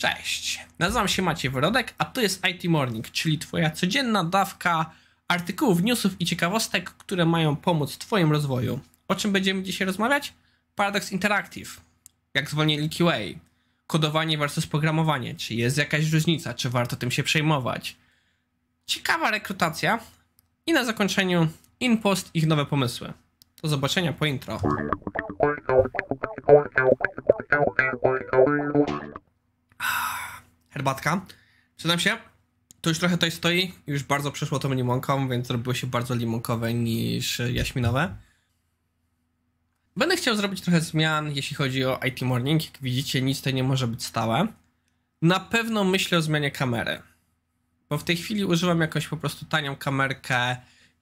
Cześć, nazywam się Maciej Wyrodek, a to jest IT Morning, czyli Twoja codzienna dawka artykułów, newsów i ciekawostek, które mają pomóc w Twoim rozwoju. O czym będziemy dzisiaj rozmawiać? Paradox Interactive, jak zwolnili QA, kodowanie versus programowanie, czy jest jakaś różnica, czy warto tym się przejmować. Ciekawa rekrutacja i na zakończeniu InPost ich nowe pomysły. Do zobaczenia po intro herbatka. Przyznam się, to już trochę tutaj stoi, już bardzo przeszło tą limonką, więc zrobiło się bardzo limonkowe niż jaśminowe. Będę chciał zrobić trochę zmian, jeśli chodzi o IT Morning. Jak widzicie, nic tutaj nie może być stałe. Na pewno myślę o zmianie kamery, bo w tej chwili używam jakąś po prostu tanią kamerkę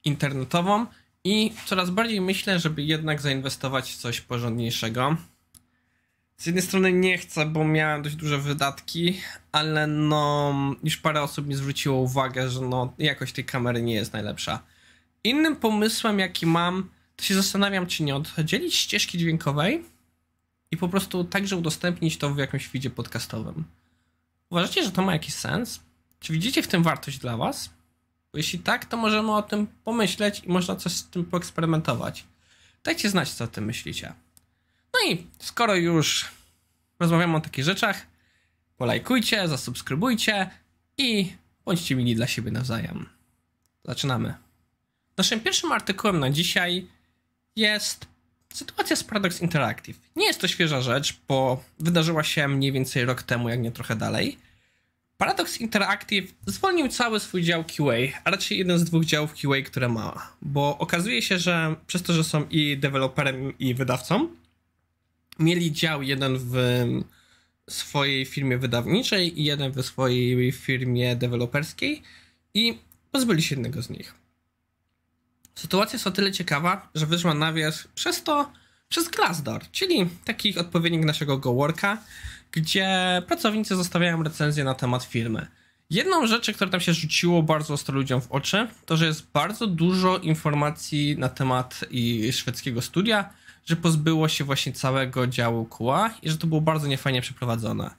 internetową i coraz bardziej myślę, żeby jednak zainwestować w coś porządniejszego z jednej strony nie chcę, bo miałem dość duże wydatki, ale no już parę osób mi zwróciło uwagę, że no jakość tej kamery nie jest najlepsza. Innym pomysłem, jaki mam, to się zastanawiam, czy nie oddzielić ścieżki dźwiękowej i po prostu także udostępnić to w jakimś widzie podcastowym. Uważacie, że to ma jakiś sens? Czy widzicie w tym wartość dla was? Bo jeśli tak, to możemy o tym pomyśleć i można coś z tym poeksperymentować. Dajcie znać, co o tym myślicie. No i skoro już Rozmawiamy o takich rzeczach. Polajkujcie, zasubskrybujcie i bądźcie mili dla siebie nawzajem. Zaczynamy. Naszym pierwszym artykułem na dzisiaj jest sytuacja z Paradox Interactive. Nie jest to świeża rzecz, bo wydarzyła się mniej więcej rok temu, jak nie trochę dalej. Paradox Interactive zwolnił cały swój dział QA, a raczej jeden z dwóch działów QA, które ma, bo okazuje się, że przez to, że są i deweloperem, i wydawcą, mieli dział jeden w swojej firmie wydawniczej i jeden w swojej firmie deweloperskiej i pozbyli się jednego z nich. Sytuacja jest o tyle ciekawa, że wyszła na wierzch przez to, przez Glassdoor, czyli taki odpowiednik naszego Goworka, gdzie pracownicy zostawiają recenzję na temat firmy. Jedną rzecz, która tam się rzuciło bardzo ostro ludziom w oczy, to że jest bardzo dużo informacji na temat i szwedzkiego studia, że pozbyło się właśnie całego działu kła i że to było bardzo niefajnie przeprowadzone.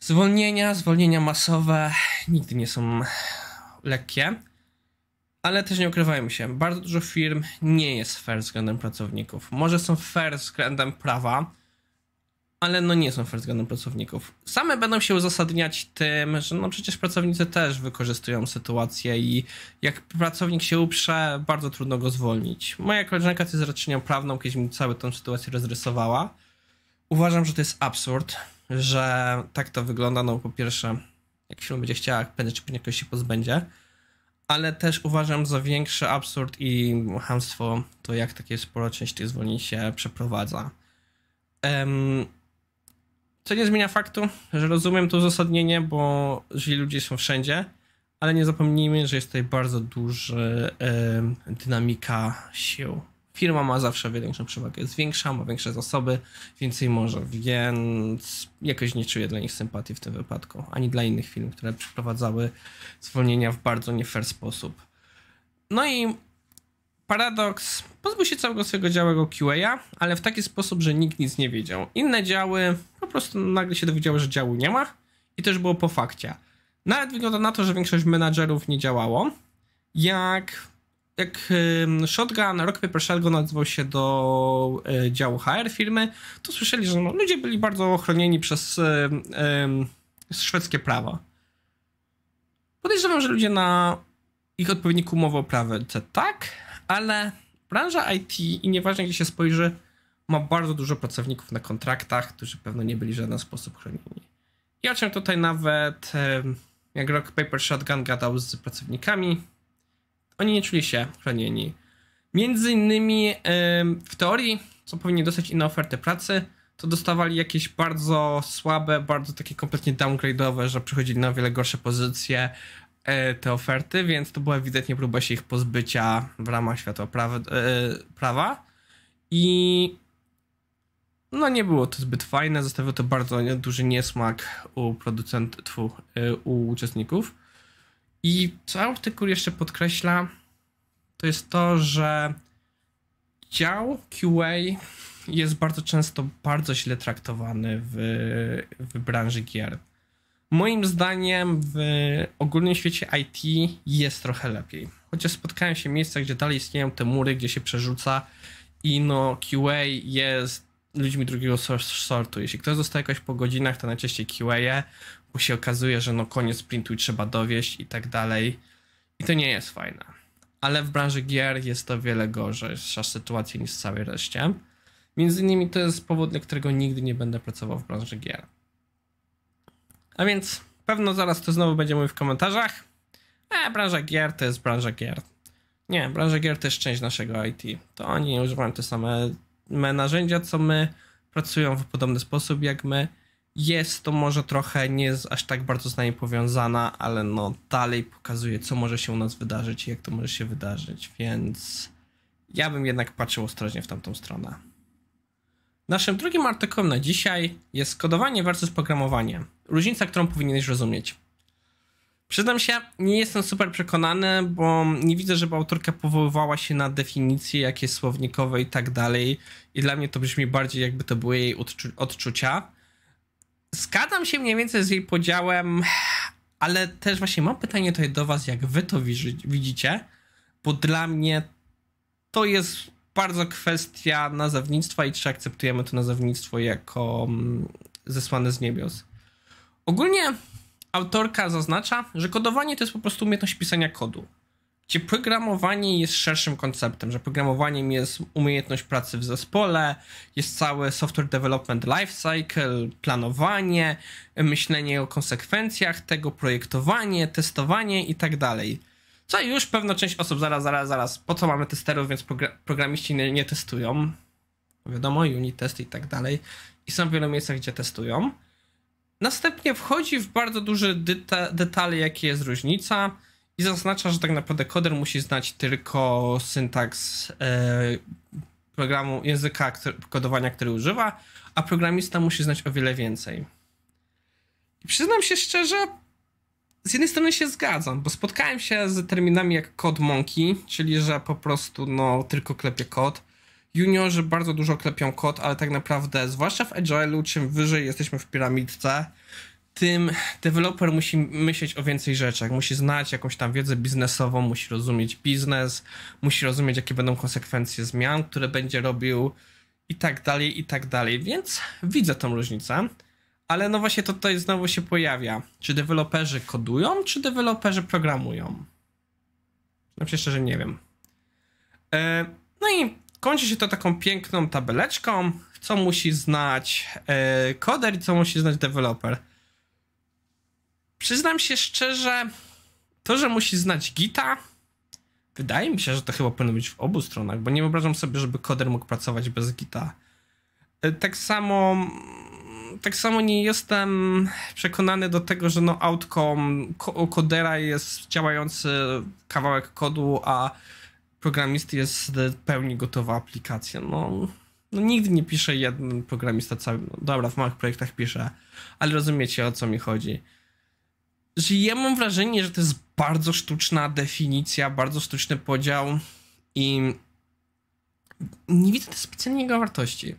Zwolnienia, zwolnienia masowe nigdy nie są lekkie, ale też nie ukrywajmy się, bardzo dużo firm nie jest fair względem pracowników. Może są fair względem prawa, ale no nie są fair względem pracowników. Same będą się uzasadniać tym, że no przecież pracownicy też wykorzystują sytuację i jak pracownik się uprze, bardzo trudno go zwolnić. Moja koleżanka, co jest radczynią prawną, kiedyś mi całą tą sytuację rozrysowała. Uważam, że to jest absurd, że tak to wygląda. No po pierwsze, jak firma będzie chciała, będzie czy pewnie ktoś się pozbędzie, ale też uważam za większy absurd i hamstwo to, jak takie spora część tych zwolnień się przeprowadza. Co nie zmienia faktu, że rozumiem to uzasadnienie, bo źli ludzie są wszędzie, ale nie zapomnijmy, że jest tutaj bardzo duża dynamika sił. Firma ma zawsze większą przewagę, jest większa, ma większe zasoby, więcej może, więc jakoś nie czuję dla nich sympatii w tym wypadku, ani dla innych firm, które przeprowadzały zwolnienia w bardzo nie fair sposób. No i Paradoks, pozbył się całego swojego działu QA, ale w taki sposób, że nikt nic nie wiedział. Inne działy po prostu nagle się dowiedziały, że działu nie ma i też było po fakcie. Nawet wygląda na to, że większość menadżerów nie działało. Jak, jak Shotgun, Rock Paper Shotgun odzywał się do y, działu HR firmy, to słyszeli, że no, ludzie byli bardzo ochronieni przez y, y, szwedzkie prawo. Podejrzewam, że ludzie na ich odpowiedniku umowy o prawę, tak? ale branża IT i nieważne gdzie się spojrzy, ma bardzo dużo pracowników na kontraktach, którzy pewno nie byli w żaden sposób chronieni. I o czym tutaj nawet jak Rock Paper Shotgun gadał z pracownikami, oni nie czuli się chronieni. Między innymi w teorii, co powinni dostać inne oferty pracy, to dostawali jakieś bardzo słabe, bardzo takie kompletnie downgrade'owe, że przychodzili na wiele gorsze pozycje, E, te oferty, więc to była ewidentnie próba się ich pozbycia w ramach światła prawa. E, prawa. I no nie było to zbyt fajne, zostawiło to bardzo duży niesmak u producentów, e, u uczestników. I co artykuł jeszcze podkreśla, to jest to, że dział QA jest bardzo często bardzo źle traktowany w, w branży gier. Moim zdaniem w ogólnym świecie IT jest trochę lepiej. Chociaż spotkałem się w miejscach, gdzie dalej istnieją te mury, gdzie się przerzuca i no QA jest ludźmi drugiego sortu. Jeśli ktoś zostaje jakoś po godzinach, to najczęściej QA, -e, bo się okazuje, że no koniec sprintu i trzeba dowieść i tak dalej. I to nie jest fajne. Ale w branży gier jest to wiele gorsza sytuacja niż w całej reszcie. Między innymi to jest powód, dla którego nigdy nie będę pracował w branży gier. A więc pewno zaraz to znowu będzie mówił w komentarzach. E, branża gier to jest branża gier. Nie, branża gier to jest część naszego IT. To oni używają te same narzędzia, co my, pracują w podobny sposób jak my. Jest to może trochę nie aż tak bardzo z nami powiązana, ale no dalej pokazuje, co może się u nas wydarzyć i jak to może się wydarzyć, więc ja bym jednak patrzył ostrożnie w tamtą stronę. Naszym drugim artykułem na dzisiaj jest kodowanie versus programowanie różnica, którą powinieneś rozumieć. Przyznam się, nie jestem super przekonany, bo nie widzę, żeby autorka powoływała się na definicje jakieś słownikowe i tak dalej. I dla mnie to brzmi bardziej, jakby to były jej odczu odczucia. Zgadzam się mniej więcej z jej podziałem, ale też właśnie mam pytanie tutaj do Was, jak Wy to widzicie, bo dla mnie to jest bardzo kwestia nazewnictwa i czy akceptujemy to nazewnictwo jako mm, zesłane z niebios. Ogólnie autorka zaznacza, że kodowanie to jest po prostu umiejętność pisania kodu, gdzie programowanie jest szerszym konceptem, że programowaniem jest umiejętność pracy w zespole, jest cały software development lifecycle, planowanie, myślenie o konsekwencjach tego, projektowanie, testowanie i tak dalej. Co już pewna część osób zaraz, zaraz, zaraz, po co mamy testerów, więc programiści nie, nie testują. Wiadomo, unit testy i tak dalej. I są w wielu miejscach, gdzie testują. Następnie wchodzi w bardzo duże deta detale, jakie jest różnica i zaznacza, że tak naprawdę koder musi znać tylko syntaks e, programu, języka kodowania, który używa, a programista musi znać o wiele więcej. I przyznam się szczerze, z jednej strony się zgadzam, bo spotkałem się z terminami jak kod monkey, czyli że po prostu no tylko klepie kod, juniorzy bardzo dużo klepią kod, ale tak naprawdę, zwłaszcza w Agile'u, czym wyżej jesteśmy w piramidce, tym deweloper musi myśleć o więcej rzeczach. Musi znać jakąś tam wiedzę biznesową, musi rozumieć biznes, musi rozumieć, jakie będą konsekwencje zmian, które będzie robił i tak dalej, i tak dalej. Więc widzę tą różnicę. Ale no właśnie to tutaj znowu się pojawia. Czy deweloperzy kodują, czy deweloperzy programują? No znaczy, przecież szczerze nie wiem. E, no i Kończy się to taką piękną tabeleczką, co musi znać yy, koder i co musi znać deweloper. Przyznam się szczerze, to, że musi znać Gita, wydaje mi się, że to chyba powinno być w obu stronach, bo nie wyobrażam sobie, żeby koder mógł pracować bez Gita. Yy, tak samo tak samo nie jestem przekonany do tego, że no outcome kodera jest działający kawałek kodu, a programist jest w pełni gotowa aplikacja. No, no nigdy nie pisze jeden programista cały. No dobra, w małych projektach pisze, ale rozumiecie o co mi chodzi. Że ja mam wrażenie, że to jest bardzo sztuczna definicja, bardzo sztuczny podział i nie widzę specjalnie jego wartości.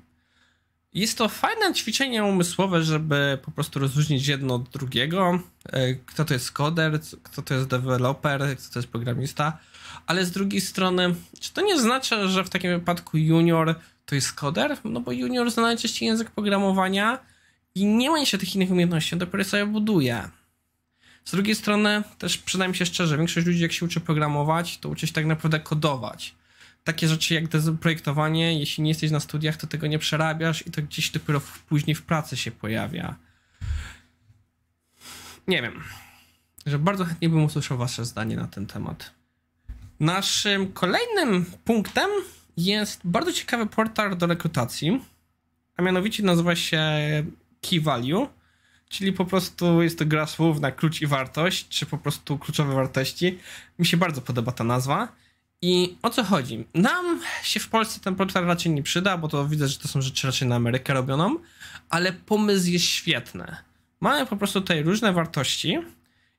Jest to fajne ćwiczenie umysłowe, żeby po prostu rozróżnić jedno od drugiego, e, kto to jest koder, kto to jest deweloper, kto to jest programista, ale z drugiej strony, czy to nie znaczy, że w takim wypadku junior to jest koder? No bo junior zna najczęściej język programowania i nie ma się tych innych umiejętności, on dopiero sobie buduje. Z drugiej strony, też przynajmniej się szczerze, większość ludzi jak się uczy programować, to uczy się tak naprawdę kodować takie rzeczy jak projektowanie, jeśli nie jesteś na studiach, to tego nie przerabiasz i to gdzieś dopiero w, później w pracy się pojawia. Nie wiem. Że bardzo chętnie bym usłyszał wasze zdanie na ten temat. Naszym kolejnym punktem jest bardzo ciekawy portal do rekrutacji, a mianowicie nazywa się Key Value, czyli po prostu jest to gra słów na klucz i wartość, czy po prostu kluczowe wartości. Mi się bardzo podoba ta nazwa. I o co chodzi? Nam się w Polsce ten prototyp raczej nie przyda, bo to widzę, że to są rzeczy raczej na Amerykę robioną, ale pomysł jest świetny. Mamy po prostu tutaj różne wartości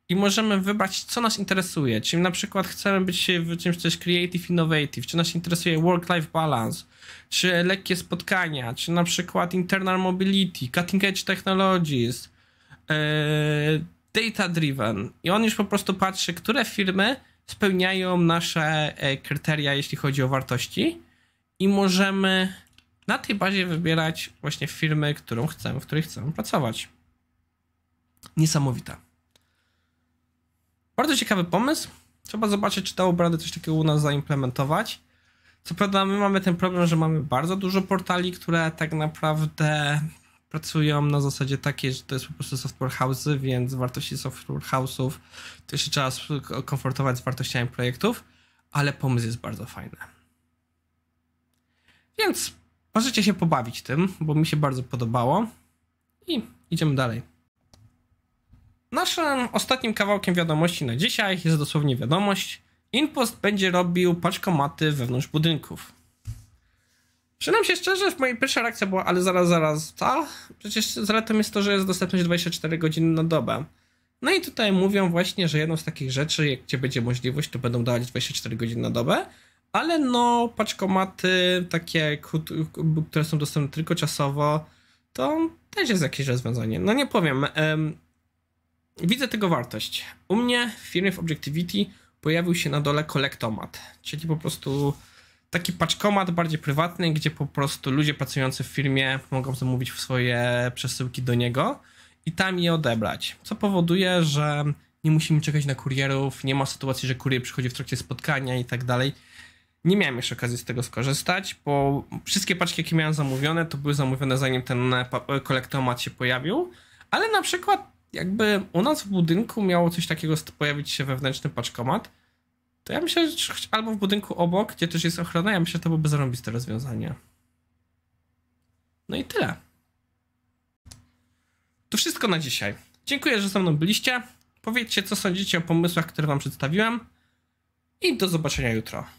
i możemy wybrać, co nas interesuje. Czyli na przykład chcemy być w czymś, coś creative, innovative, czy nas interesuje work-life balance, czy lekkie spotkania, czy na przykład internal mobility, cutting edge technologies, e, data driven. I on już po prostu patrzy, które firmy spełniają nasze e, kryteria, jeśli chodzi o wartości i możemy na tej bazie wybierać właśnie firmy, którą chcemy, w której chcemy pracować. Niesamowita. Bardzo ciekawy pomysł. Trzeba zobaczyć, czy dałoby radę coś takiego u nas zaimplementować. Co prawda, my mamy ten problem, że mamy bardzo dużo portali, które tak naprawdę pracują na zasadzie takiej, że to jest po prostu software house więc wartości software house'ów to się trzeba konfortować z wartościami projektów, ale pomysł jest bardzo fajny. Więc możecie się pobawić tym, bo mi się bardzo podobało i idziemy dalej. Naszym ostatnim kawałkiem wiadomości na dzisiaj jest dosłownie wiadomość. Inpost będzie robił paczkomaty wewnątrz budynków. Przynam się szczerze, w mojej pierwszej reakcja była, ale zaraz, zaraz, co? Przecież zaletą jest to, że jest dostępność 24 godziny na dobę. No i tutaj mówią właśnie, że jedną z takich rzeczy, jak gdzie będzie możliwość, to będą dawać 24 godziny na dobę, ale no paczkomaty takie, które są dostępne tylko czasowo, to też jest jakieś rozwiązanie. No nie powiem. Em, widzę tego wartość. U mnie w firmie w Objectivity pojawił się na dole kolektomat, czyli po prostu taki paczkomat bardziej prywatny, gdzie po prostu ludzie pracujący w firmie mogą zamówić swoje przesyłki do niego i tam je odebrać. Co powoduje, że nie musimy czekać na kurierów, nie ma sytuacji, że kurier przychodzi w trakcie spotkania i tak dalej. Nie miałem jeszcze okazji z tego skorzystać, bo wszystkie paczki, jakie miałem zamówione, to były zamówione zanim ten e, e, kolektomat się pojawił, ale na przykład jakby u nas w budynku miało coś takiego pojawić się wewnętrzny paczkomat, to ja myślę, że albo w budynku obok, gdzie też jest ochrona, ja myślę, że to byłoby zarąbiste rozwiązanie. No i tyle. To wszystko na dzisiaj. Dziękuję, że ze mną byliście. Powiedzcie, co sądzicie o pomysłach, które wam przedstawiłem. I do zobaczenia jutro.